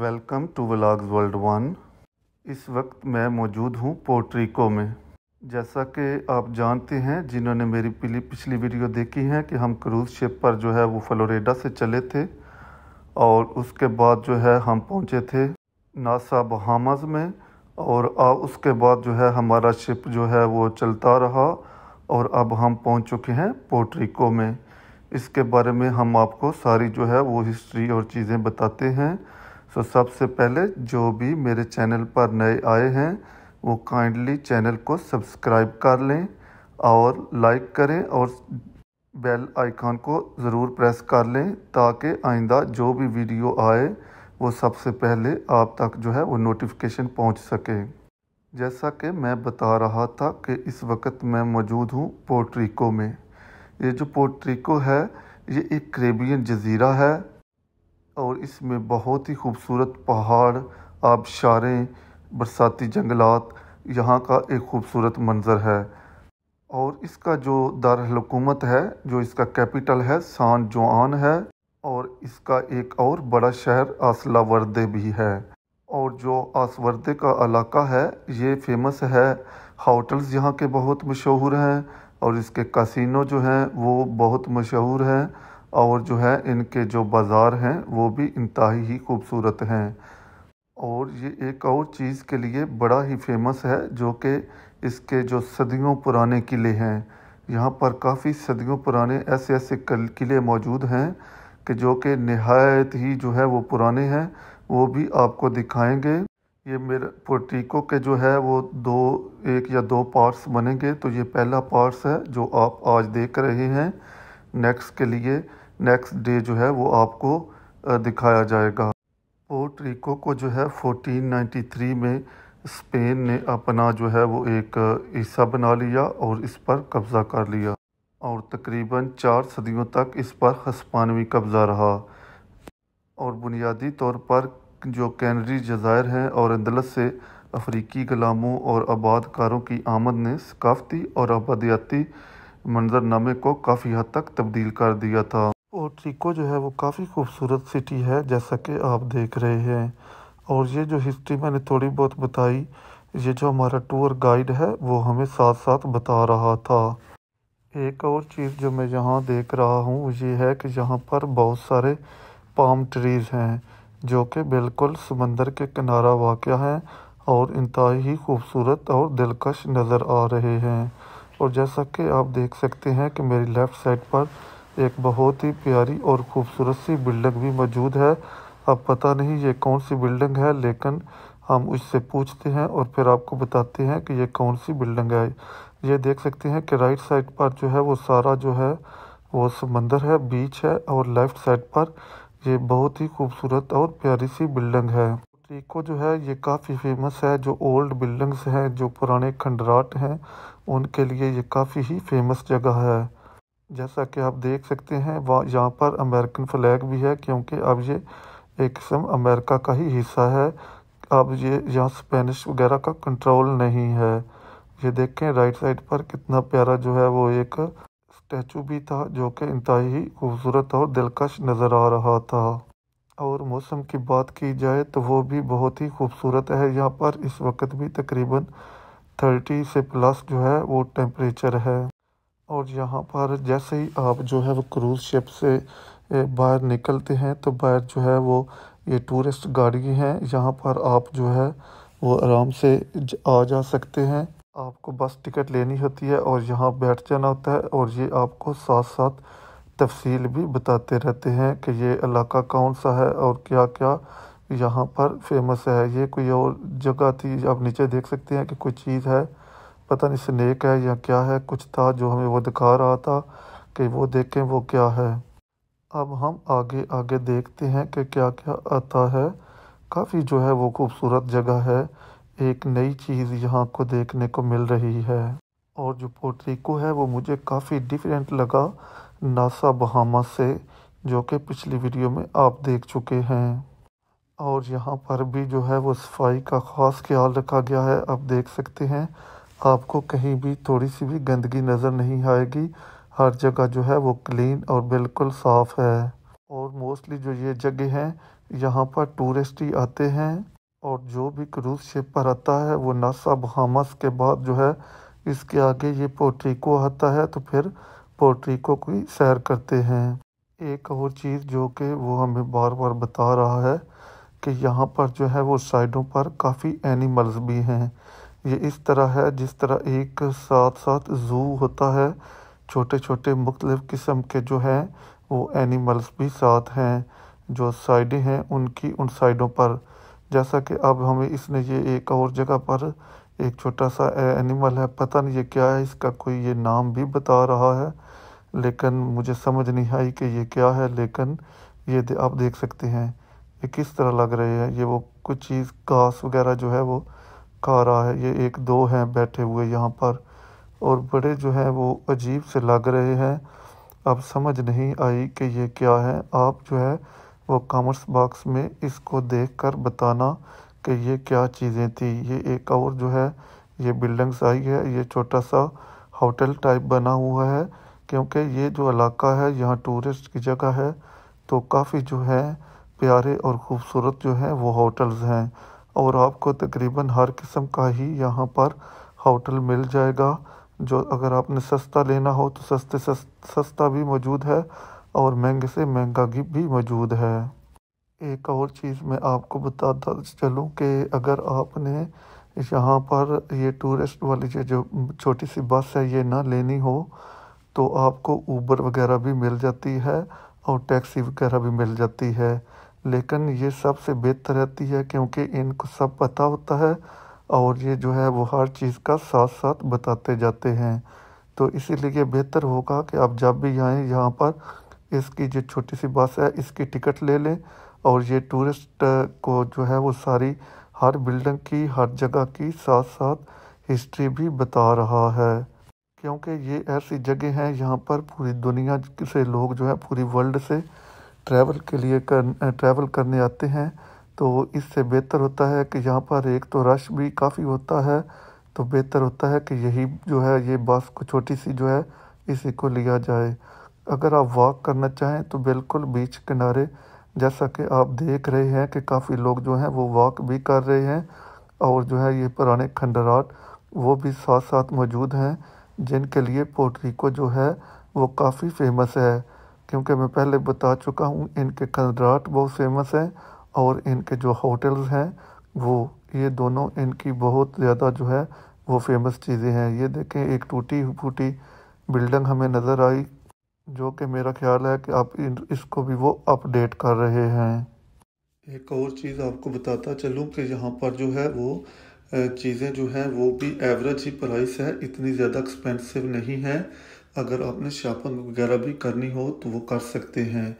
welcome to vlogs world one इस वक्त मैं मौजूद हूँ पोर्ट्रिको में जैसा कि आप जानते हैं जिन्होंने मेरी पिछली वीडियो देखी है कि हम क्रूज़ शिप पर जो है वो फ्लोरिडा से चले थे और उसके बाद जो है हम पहुँचे थे नासा बहामस में और उसके बाद जो है हमारा शिप जो है वो चलता रहा और अब हम पहुँच चुके हैं पोर्ट्रिको में इसके बारे में हम आपको सारी जो है वो हिस्ट्री और चीज़ें बताते हैं सो so, सबसे पहले जो भी मेरे चैनल पर नए आए हैं वो काइंडली चैनल को सब्सक्राइब कर लें और लाइक करें और बेल आइकॉन को ज़रूर प्रेस कर लें ताकि आइंदा जो भी वीडियो आए वो सबसे पहले आप तक जो है वो नोटिफिकेशन पहुंच सके जैसा कि मैं बता रहा था कि इस वक्त मैं मौजूद हूँ पोर्ट्रिको में ये जो पोर्ट्रिको है ये एक करेबियन जजीरा है और इसमें बहुत ही खूबसूरत पहाड़ आबशारें बरसाती जंगलात यहाँ का एक खूबसूरत मंज़र है और इसका जो दारकूमत है जो इसका कैपिटल है सान जोआन है और इसका एक और बड़ा शहर आसला वर्दे भी है और जो आसवर्दे का इलाका है ये फेमस है होटल्स यहाँ के बहुत मशहूर हैं और इसके कसिनो जो हैं वो बहुत मशहूर हैं और जो है इनके जो बाज़ार हैं वो भी इंतहा ही खूबसूरत हैं और ये एक और चीज़ के लिए बड़ा ही फेमस है जो कि इसके जो सदियों पुराने किले हैं यहाँ पर काफ़ी सदियों पुराने ऐसे ऐसे किले मौजूद हैं कि जो कि नहायत ही जो है वो पुराने हैं वो भी आपको दिखाएंगे ये मेरे पोर्टिको के जो है वो दो एक या दो पार्ट्स बनेंगे तो ये पहला पार्ट्स है जो आप आज देख रहे हैं नेक्स्ट के लिए नेक्स्ट डे जो है वो आपको दिखाया जाएगा पोर्ट्रिको को जो है 1493 में स्पेन ने अपना जो है वो एक हिस्सा बना लिया और इस पर कब्ज़ा कर लिया और तकरीबन चार सदियों तक इस पर हस्पानवी कब्ज़ा रहा और बुनियादी तौर पर जो कैनरी जजायर हैं और अंदलस से अफ्रीकी गुलामों और आबादकारों की आमद ने सकाफती और आबादियाती मंजरनामे को काफ़ी हद तक तब्दील कर दिया था पोर्ट्रिको जो है वो काफ़ी खूबसूरत सिटी है जैसा कि आप देख रहे हैं और ये जो हिस्ट्री मैंने थोड़ी बहुत बताई ये जो हमारा टूर गाइड है वो हमें साथ साथ बता रहा था एक और चीज़ जो मैं यहाँ देख रहा हूँ ये है कि यहाँ पर बहुत सारे पाम ट्रीज़ हैं जो कि बिल्कुल समंदर के किनारा वाक़ हैं और इंतहाई ही खूबसूरत और दिलकश नज़र आ रहे हैं और जैसा कि आप देख सकते हैं कि मेरी लेफ़्ट साइड पर एक बहुत ही प्यारी और खूबसूरत सी बिल्डिंग भी मौजूद है अब पता नहीं ये कौन सी बिल्डिंग है लेकिन हम उससे पूछते हैं और फिर आपको बताते हैं कि ये कौन सी बिल्डिंग है ये देख सकते हैं कि राइट साइड पर जो है वो सारा जो है वो समंदर है बीच है और लेफ्ट साइड पर ये बहुत ही खूबसूरत और प्यारी सी बिल्डिंग है टीको जो है ये काफ़ी फेमस है जो ओल्ड बिल्डिंग्स हैं जो पुराने खंडराट हैं उनके लिए ये काफ़ी ही फेमस जगह है जैसा कि आप देख सकते हैं वहाँ यहाँ पर अमेरिकन फ्लैग भी है क्योंकि अब ये एक किस्म अमेरिका का ही हिस्सा है अब ये यहाँ स्पेनिश वगैरह का कंट्रोल नहीं है ये देखें राइट साइड पर कितना प्यारा जो है वो एक स्टैचू भी था जो कि ही खूबसूरत और दिलकश नज़र आ रहा था और मौसम की बात की जाए तो वो भी बहुत ही खूबसूरत है यहाँ पर इस वक्त भी तकरीबन थर्टी से प्लस जो है वो टेम्परेचर है और यहाँ पर जैसे ही आप जो है वो क्रूज़ शिप से बाहर निकलते हैं तो बाहर जो है वो ये टूरिस्ट गाड़ी हैं यहाँ पर आप जो है वो आराम से आ जा सकते हैं आपको बस टिकट लेनी होती है और यहाँ बैठ जाना होता है और ये आपको साथ साथ तफसील भी बताते रहते हैं कि ये इलाका कौन सा है और क्या क्या यहाँ पर फेमस है ये कोई और जगह थी आप नीचे देख सकते हैं कि कोई चीज़ है पता नहीं स्नैक है या क्या है कुछ था जो हमें वो दिखा रहा था कि वो देखें वो क्या है अब हम आगे आगे देखते हैं कि क्या क्या आता है काफ़ी जो है वो खूबसूरत जगह है एक नई चीज़ यहाँ को देखने को मिल रही है और जो पोर्ट्रिको है वो मुझे काफ़ी डिफरेंट लगा नासा बहामा से जो कि पिछली वीडियो में आप देख चुके हैं और यहाँ पर भी जो है वो सफाई का ख़ास ख्याल रखा गया है आप देख सकते हैं आपको कहीं भी थोड़ी सी भी गंदगी नज़र नहीं आएगी हर जगह जो है वो क्लीन और बिल्कुल साफ़ है और मोस्टली जो ये जगह हैं यहाँ पर टूरिस्ट ही आते हैं और जो भी क्रूज़ शिप पर आता है वो नासा बहामस के बाद जो है इसके आगे ये पोर्ट्रिको आता है तो फिर पोर्ट्रिको की सैर करते हैं एक और चीज़ जो कि वो हमें बार बार बता रहा है कि यहाँ पर जो है वो साइडों पर काफ़ी एनिमल्स भी हैं ये इस तरह है जिस तरह एक साथ साथ ज़ू होता है छोटे छोटे मुख्तलिफ़ किस्म के जो हैं वो एनिमल्स भी साथ हैं जो साइडें हैं उनकी उन साइडों पर जैसा कि अब हमें इसने ये एक और जगह पर एक छोटा सा एनिमल है पता नहीं ये क्या है इसका कोई ये नाम भी बता रहा है लेकिन मुझे समझ नहीं आई कि ये क्या है लेकिन ये दे, आप देख सकते हैं ये किस तरह लग रहे हैं ये वो कुछ चीज़ घास वगैरह जो है वो कारा है ये एक दो हैं बैठे हुए यहाँ पर और बड़े जो हैं वो अजीब से लग रहे हैं अब समझ नहीं आई कि ये क्या है आप जो है वो कॉमर्स बॉक्स में इसको देख कर बताना कि ये क्या चीज़ें थी ये एक और जो है ये बिल्डिंग्स आई है ये छोटा सा होटल टाइप बना हुआ है क्योंकि ये जो इलाका है यहाँ टूरिस्ट की जगह है तो काफ़ी जो है प्यारे और ख़ूबसूरत जो हैं वो होटल्स हैं और आपको तकरीबन हर किस्म का ही यहाँ पर होटल मिल जाएगा जो अगर आपने सस्ता लेना हो तो सस्ते सस्ता भी मौजूद है और महंगे से महंगा भी मौजूद है एक और चीज़ मैं आपको बताता चलूँ कि अगर आपने यहाँ पर ये टूरिस्ट वाली जो छोटी सी बस है ये ना लेनी हो तो आपको ऊबर वगैरह भी मिल जाती है और टैक्सी वगैरह भी मिल जाती है लेकिन ये सबसे बेहतर रहती है क्योंकि इनको सब पता होता है और ये जो है वो हर चीज़ का साथ साथ बताते जाते हैं तो इसीलिए बेहतर होगा कि आप जब भी आएँ यहाँ पर इसकी जो छोटी सी बस है इसकी टिकट ले लें और ये टूरिस्ट को जो है वो सारी हर बिल्डिंग की हर जगह की साथ साथ हिस्ट्री भी बता रहा है क्योंकि ये ऐसी जगह हैं यहाँ पर पूरी दुनिया से लोग जो है पूरी वर्ल्ड से ट्रैवल के लिए कर ट्रैवल करने आते हैं तो इससे बेहतर होता है कि यहाँ पर एक तो रश भी काफ़ी होता है तो बेहतर होता है कि यही जो है ये बस को छोटी सी जो है इसी को लिया जाए अगर आप वॉक करना चाहें तो बिल्कुल बीच किनारे जैसा कि आप देख रहे हैं कि काफ़ी लोग जो हैं वो वॉक भी कर रहे हैं और जो है ये पुराने खंडराट वो भी साथ साथ मौजूद हैं जिनके लिए पोट्री को जो है वो काफ़ी फेमस है क्योंकि मैं पहले बता चुका हूँ इनके कदरात बहुत फेमस हैं और इनके जो होटल्स हैं वो ये दोनों इनकी बहुत ज़्यादा जो है वो फेमस चीज़ें हैं ये देखें एक टूटी फूटी बिल्डिंग हमें नज़र आई जो कि मेरा ख्याल है कि आप इन इसको भी वो अपडेट कर रहे हैं एक और चीज़ आपको बताता चलूँ कि यहाँ पर जो है वो चीज़ें जो हैं वो भी एवरेज ही प्राइस है इतनी ज़्यादा एक्सपेंसिव नहीं है अगर आपने शॉपिंग वगैरह भी करनी हो तो वो कर सकते हैं